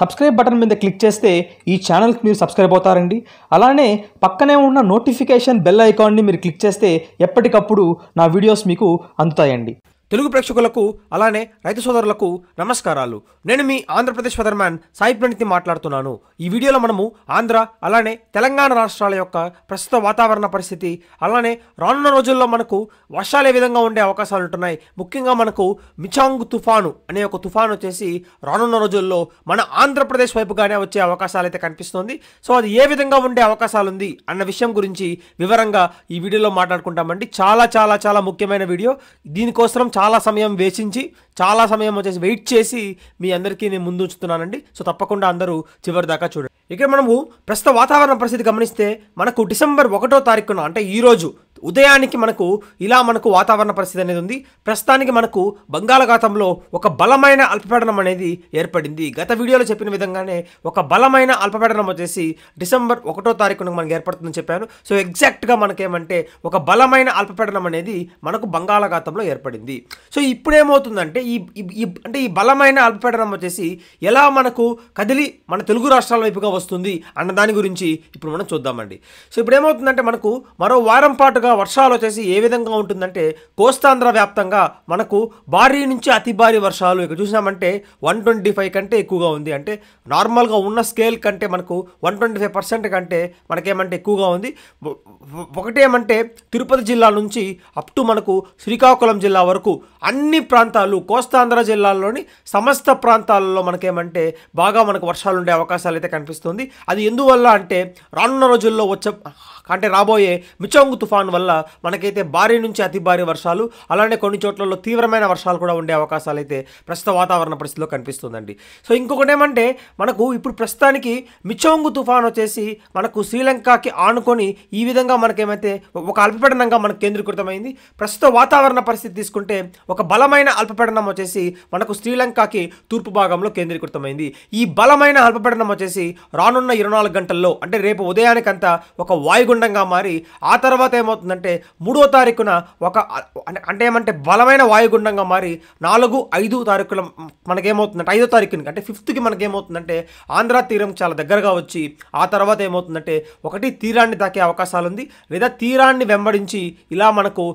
subscribe button మీద click చేస్తే ఈ ఛానల్కి మీరు సబ్స్క్రైబ్ అవుతారండి అలానే పక్కనే ఉన్న నోటిఫికేషన్ బెల్ ఐకాన్ని మీరు క్లిక్ చేస్తే ఎప్పటికప్పుడు నా వీడియోస్ మీకు అందుతాయండి తెలుగు ప్రేక్షకులకు అలానే రైతు సోదరులకు నమస్కారాలు నేను మీ ఆంధ్రప్రదేశ్ వెదర్మ్యాన్ సాయి ప్రణితి మాట్లాడుతున్నాను ఈ వీడియోలో మనము ఆంధ్ర అలానే తెలంగాణ రాష్ట్రాల యొక్క ప్రస్తుత వాతావరణ పరిస్థితి అలానే రానున్న రోజుల్లో మనకు వర్షాలు ఏ విధంగా ఉండే అవకాశాలు ఉంటున్నాయి ముఖ్యంగా మనకు మిచాంగ్ తుఫాను అనే ఒక తుఫాను వచ్చేసి రానున్న రోజుల్లో మన ఆంధ్రప్రదేశ్ వైపుగానే వచ్చే అవకాశాలు అయితే కనిపిస్తుంది సో అది ఏ విధంగా ఉండే అవకాశాలు ఉంది అన్న విషయం గురించి వివరంగా ఈ వీడియోలో మాట్లాడుకుంటామండి చాలా చాలా చాలా ముఖ్యమైన వీడియో దీనికోసం చాలా సమయం వేచించి చాలా సమయం వచ్చేసి వెయిట్ చేసి మీ అందరికీ నేను ముందు ఉంచుతున్నానండి సో తప్పకుండా అందరూ చివరి దాకా చూడండి ఇక్కడ మనము ప్రస్తుత వాతావరణ పరిస్థితి గమనిస్తే మనకు డిసెంబర్ ఒకటో తారీఖున అంటే ఈరోజు ఉదయానికి మనకు ఇలా మనకు వాతావరణ పరిస్థితి అనేది ఉంది ప్రస్తుతానికి మనకు బంగాళాఖాతంలో ఒక బలమైన అల్పపీడనం అనేది ఏర్పడింది గత వీడియోలో చెప్పిన విధంగానే ఒక బలమైన అల్పపీడనం వచ్చేసి డిసెంబర్ ఒకటో తారీఖున మనకు ఏర్పడుతుందని చెప్పాను సో ఎగ్జాక్ట్గా మనకేమంటే ఒక బలమైన అల్పపీడనం అనేది మనకు బంగాళాఖాతంలో ఏర్పడింది సో ఇప్పుడేమవుతుందంటే ఈ అంటే ఈ బలమైన అల్పపీడనం వచ్చేసి ఎలా మనకు కదిలి మన తెలుగు రాష్ట్రాల వైపుగా వస్తుంది అన్న దాని గురించి ఇప్పుడు మనం చూద్దామండి సో ఇప్పుడు ఏమవుతుందంటే మనకు మరో వారం పాటుగా ఎక్కువగా వర్షాలు వచ్చేసి ఏ విధంగా ఉంటుందంటే కోస్తాంధ్ర వ్యాప్తంగా మనకు భారీ నుంచి అతి భారీ వర్షాలు ఇక్కడ చూసినామంటే వన్ ట్వంటీ ఫైవ్ కంటే ఎక్కువగా ఉంది అంటే నార్మల్గా ఉన్న స్కేల్ కంటే మనకు వన్ ట్వంటీ ఫైవ్ పర్సెంట్ కంటే మనకేమంటే ఎక్కువగా ఉంది ఒకటేమంటే తిరుపతి జిల్లా నుంచి అప్ టు మనకు శ్రీకాకుళం జిల్లా వరకు అన్ని ప్రాంతాలు కోస్తాంధ్ర జిల్లాలోని సమస్త ప్రాంతాలలో మనకేమంటే బాగా మనకు వర్షాలు ఉండే అవకాశాలు అయితే కనిపిస్తుంది అది ఎందువల్ల అంటే రానున్న రోజుల్లో వచ్చే అంటే రాబోయే మిచంగు తుఫాను వల్ల మనకైతే భారీ నుంచి అతి భారీ వర్షాలు అలానే కొన్ని చోట్లలో తీవ్రమైన వర్షాలు కూడా ఉండే అవకాశాలు అయితే ప్రస్తుత వాతావరణ పరిస్థితిలో కనిపిస్తుందండి సో ఇంకొకటి ఏమంటే మనకు ఇప్పుడు ప్రస్తుతానికి మిచోంగు తుఫాన్ వచ్చేసి మనకు శ్రీలంకకి ఆనుకొని ఈ విధంగా మనకేమైతే ఒక అల్పపీడనంగా మనకు కేంద్రీకృతమైంది ప్రస్తుత వాతావరణ పరిస్థితి తీసుకుంటే ఒక బలమైన అల్పపీడనం వచ్చేసి మనకు శ్రీలంకకి తూర్పు భాగంలో కేంద్రీకృతమైంది ఈ బలమైన అల్పపీడనం వచ్చేసి రానున్న ఇరవై నాలుగు గంటల్లో అంటే రేపు ఉదయానికంతా ఒక వాయుగుండంగా మారి ఆ తర్వాత ఏమవుతుంది ఏమవుతుందంటే మూడో తారీఖున ఒక అంటే ఏమంటే బలమైన వాయుగుండంగా మారి నాలుగు ఐదు తారీఖుల మనకేమవుతుందంటే ఐదో తారీఖుని అంటే ఫిఫ్త్కి మనకేమవుతుందంటే ఆంధ్ర తీరం చాలా దగ్గరగా వచ్చి ఆ తర్వాత ఏమవుతుందంటే ఒకటి తీరాన్ని తాకే అవకాశాలు ఉంది లేదా తీరాన్ని వెంబడించి ఇలా మనకు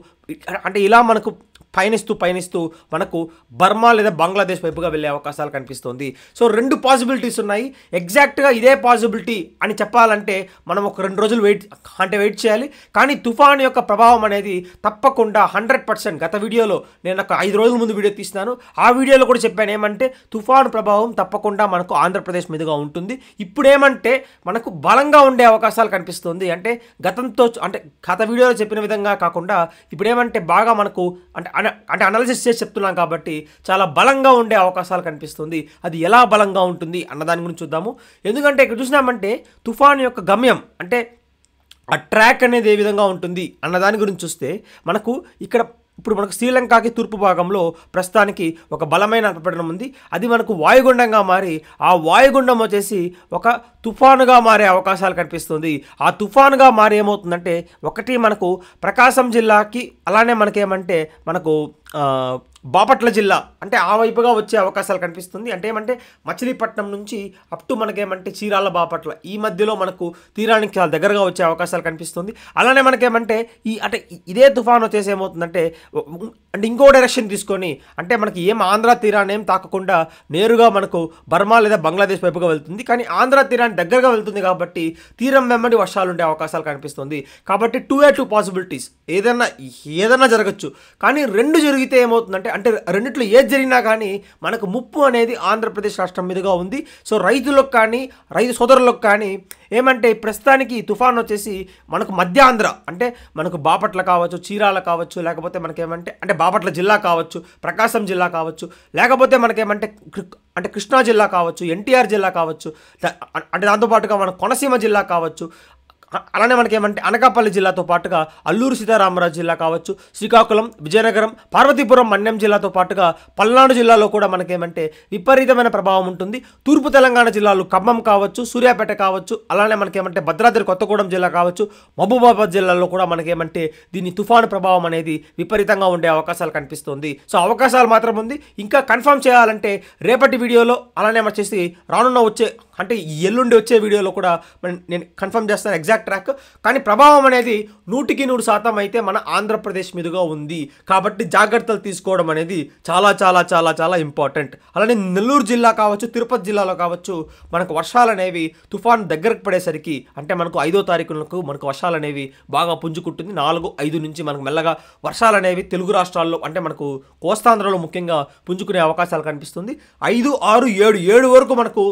అంటే ఇలా మనకు పయనిస్తూ పయనిస్తూ మనకు బర్మా లేదా బంగ్లాదేశ్ వైపుగా వెళ్ళే అవకాశాలు కనిపిస్తుంది సో రెండు పాసిబిలిటీస్ ఉన్నాయి ఎగ్జాక్ట్గా ఇదే పాసిబిలిటీ అని చెప్పాలంటే మనం ఒక రెండు రోజులు వెయిట్ అంటే వెయిట్ చేయాలి కానీ తుఫాన్ యొక్క ప్రభావం అనేది తప్పకుండా హండ్రెడ్ పర్సెంట్ గత వీడియోలో నేను ఒక ఐదు రోజుల ముందు వీడియో తీసినాను ఆ వీడియోలో కూడా చెప్పాను ఏమంటే తుఫాన్ ప్రభావం తప్పకుండా మనకు ఆంధ్రప్రదేశ్ మీదుగా ఉంటుంది ఇప్పుడేమంటే మనకు బలంగా ఉండే అవకాశాలు కనిపిస్తుంది అంటే గతంతో అంటే గత వీడియోలో చెప్పిన విధంగా కాకుండా ఇప్పుడేమంటే బాగా మనకు అంటే అంటే అనాలిసిస్ చేసి చెప్తున్నాం కాబట్టి చాలా బలంగా ఉండే అవకాశాలు కనిపిస్తుంది అది ఎలా బలంగా ఉంటుంది అన్న దాని గురించి చూద్దాము ఎందుకంటే ఇక్కడ చూసినామంటే తుఫాన్ యొక్క గమ్యం అంటే ఆ ట్రాక్ అనేది ఏ విధంగా ఉంటుంది అన్న దాని గురించి చూస్తే మనకు ఇక్కడ ఇప్పుడు మనకు శ్రీలంకకి తూర్పు భాగంలో ప్రస్తుతానికి ఒక బలమైన అల్పపీడనం ఉంది అది మనకు వాయుగుండంగా మారి ఆ వాయుగుండం వచ్చేసి ఒక తుఫానుగా మారే అవకాశాలు కనిపిస్తుంది ఆ తుఫానుగా మారి ఏమవుతుందంటే ఒకటి మనకు ప్రకాశం జిల్లాకి అలానే మనకేమంటే మనకు బాపట్ల జిల్లా అంటే ఆ వైపుగా వచ్చే అవకాశాలు కనిపిస్తుంది అంటే ఏమంటే మచిలీపట్నం నుంచి అప్ టు మనకేమంటే చీరాల బాపట్ల ఈ మధ్యలో మనకు తీరానికి చాలా దగ్గరగా వచ్చే అవకాశాలు కనిపిస్తుంది అలానే మనకేమంటే ఈ అంటే ఇదే తుఫాను వచ్చేసి ఏమవుతుందంటే అంటే ఇంకో డైరెక్షన్ తీసుకొని అంటే మనకి ఏం ఆంధ్ర తీరాన్ని ఏం తాకకుండా నేరుగా మనకు బర్మా లేదా బంగ్లాదేశ్ వైపుగా వెళ్తుంది కానీ ఆంధ్ర తీరానికి దగ్గరగా వెళ్తుంది కాబట్టి తీరం వెంబడి వర్షాలు ఉండే అవకాశాలు కనిపిస్తుంది కాబట్టి టూ ఏ టూ పాసిబిలిటీస్ ఏదైనా ఏదైనా జరగచ్చు కానీ రెండు జరిగి జరిగితే ఏమవుతుందంటే అంటే రెండిట్లో ఏది జరిగినా కానీ మనకు ముప్పు అనేది ఆంధ్రప్రదేశ్ రాష్ట్రం మీదుగా ఉంది సో రైతులకు కానీ రైతు సోదరులకు కానీ ఏమంటే ప్రస్తుతానికి తుఫాన్ వచ్చేసి మనకు మధ్యాంధ్ర అంటే మనకు బాపట్ల కావచ్చు చీరాల కావచ్చు లేకపోతే మనకేమంటే అంటే బాపట్ల జిల్లా కావచ్చు ప్రకాశం జిల్లా కావచ్చు లేకపోతే మనకేమంటే అంటే కృష్ణా జిల్లా కావచ్చు ఎన్టీఆర్ జిల్లా కావచ్చు అంటే దాంతోపాటుగా మన కోనసీమ జిల్లా కావచ్చు అలానే మనకి ఏమంటే అనకాపల్లి జిల్లాతో పాటుగా అల్లూరు సీతారామరాజు జిల్లా కావచ్చు శ్రీకాకుళం విజయనగరం పార్వతీపురం మన్యం జిల్లాతో పాటుగా పల్నాడు జిల్లాలో కూడా మనకేమంటే విపరీతమైన ప్రభావం ఉంటుంది తూర్పు తెలంగాణ జిల్లాలు ఖమ్మం కావచ్చు సూర్యాపేట కావచ్చు అలానే మనకేమంటే భద్రాద్రి కొత్తగూడెం జిల్లా కావచ్చు మహబూబాబాద్ జిల్లాలో కూడా మనకేమంటే దీని తుఫాను ప్రభావం అనేది విపరీతంగా ఉండే అవకాశాలు కనిపిస్తుంది సో అవకాశాలు మాత్రం ఉంది ఇంకా కన్ఫర్మ్ చేయాలంటే రేపటి వీడియోలో అలానే మనం చేసి రానున్న వచ్చే అంటే ఎల్లుండి వచ్చే వీడియోలో కూడా నేను కన్ఫర్మ్ చేస్తాను ఎగ్జాక్ట్ ట్రాక్ కానీ ప్రభావం అనేది నూటికి నూరు శాతం అయితే మన ఆంధ్రప్రదేశ్ మీదుగా ఉంది కాబట్టి జాగ్రత్తలు తీసుకోవడం అనేది చాలా చాలా చాలా చాలా ఇంపార్టెంట్ అలానే నెల్లూరు జిల్లా కావచ్చు తిరుపతి జిల్లాలో కావచ్చు మనకు వర్షాలు అనేవి తుఫాన్ దగ్గరకు పడేసరికి అంటే మనకు ఐదో తారీఖులకు మనకు వర్షాలు అనేవి బాగా పుంజుకుంటుంది నాలుగు ఐదు నుంచి మనకు మెల్లగా వర్షాలు అనేవి తెలుగు రాష్ట్రాల్లో అంటే మనకు కోస్తాంధ్రలో ముఖ్యంగా పుంజుకునే అవకాశాలు కనిపిస్తుంది ఐదు ఆరు ఏడు ఏడు వరకు మనకు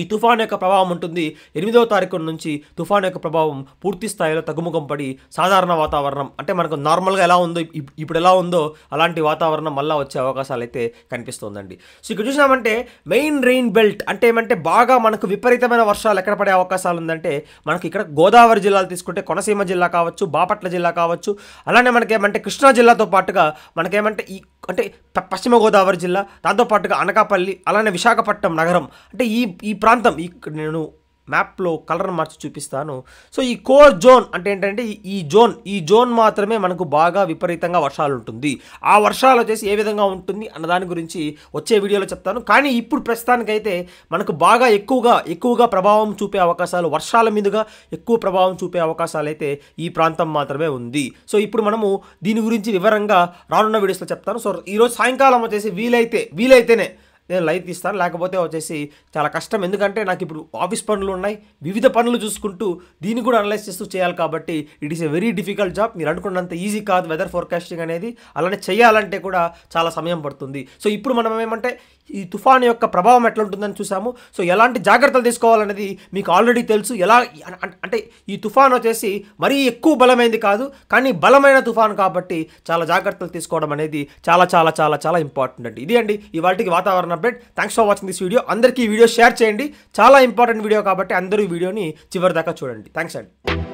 ఈ తుఫాన్ యొక్క ప్రభావం ఉంటుంది ఎనిమిదవ తారీఖు నుంచి తుఫాన్ యొక్క ప్రభావం పూర్తి స్థాయిలో తగ్గుముఖం పడి సాధారణ వాతావరణం అంటే మనకు నార్మల్గా ఎలా ఉందో ఇప్పుడు ఎలా ఉందో అలాంటి వాతావరణం మళ్ళీ వచ్చే అవకాశాలు అయితే కనిపిస్తుందండి సో ఇక్కడ చూసినామంటే మెయిన్ రెయిన్ బెల్ట్ అంటే ఏమంటే బాగా మనకు విపరీతమైన వర్షాలు ఎక్కడ పడే అవకాశాలు ఉందంటే మనకి ఇక్కడ గోదావరి జిల్లాలు తీసుకుంటే కొనసీమ జిల్లా కావచ్చు బాపట్ల జిల్లా కావచ్చు అలానే మనకేమంటే కృష్ణా జిల్లాతో పాటుగా మనకేమంటే ఈ అంటే పశ్చిమ గోదావరి జిల్లా దాంతోపాటుగా అనకాపల్లి అలానే విశాఖపట్నం నగరం అంటే ఈ ఈ ప్రాంతం ఇక్కడ నేను మ్యాప్లో కలర్ మార్చి చూపిస్తాను సో ఈ కోర్ జోన్ అంటే ఏంటంటే ఈ జోన్ ఈ జోన్ మాత్రమే మనకు బాగా విపరీతంగా వర్షాలు ఉంటుంది ఆ వర్షాలు వచ్చేసి ఏ విధంగా ఉంటుంది అన్న దాని గురించి వచ్చే వీడియోలో చెప్తాను కానీ ఇప్పుడు ప్రస్తుతానికైతే మనకు బాగా ఎక్కువగా ఎక్కువగా ప్రభావం చూపే అవకాశాలు వర్షాల మీదుగా ఎక్కువ ప్రభావం చూపే అవకాశాలు అయితే ఈ ప్రాంతం మాత్రమే ఉంది సో ఇప్పుడు మనము దీని గురించి వివరంగా రానున్న వీడియోస్లో చెప్తాను సో ఈరోజు సాయంకాలం వచ్చేసి వీలైతే వీలైతేనే నేను లైట్ తీస్తాను లేకపోతే వచ్చేసి చాలా కష్టం ఎందుకంటే నాకు ఇప్పుడు ఆఫీస్ పనులు ఉన్నాయి వివిధ పనులు చూసుకుంటూ దీన్ని కూడా అనలైజ్ చేస్తూ చేయాలి కాబట్టి it is a very difficult job మీరు అనుకున్నంత ఈజీ కాదు వెదర్ ఫోర్కాస్టింగ్ అనేది అలానే చేయాలంటే కూడా చాలా సమయం పడుతుంది సో ఇప్పుడు మనం ఏమంటే ఈ తుఫాన్ యొక్క ప్రభావం ఎట్లా ఉంటుందని చూసాము సో ఎలాంటి జాగ్రత్తలు తీసుకోవాలనేది మీకు ఆల్రెడీ తెలుసు ఎలా అంటే ఈ తుఫాన్ వచ్చేసి మరీ ఎక్కువ బలమైంది కాదు కానీ బలమైన తుఫాన్ కాబట్టి చాలా జాగ్రత్తలు తీసుకోవడం అనేది చాలా చాలా చాలా చాలా ఇంపార్టెంట్ అండి ఇది అండి వాటికి వాతావరణ update thanks for watching this video అందరికీ ఈ వీడియో షేర్ చేయండి చాలా ఇంపార్టెంట్ వీడియో కాబట్టి అందరూ వీడియోని చివరిదాకా చూడండి థ్యాంక్స్ అండి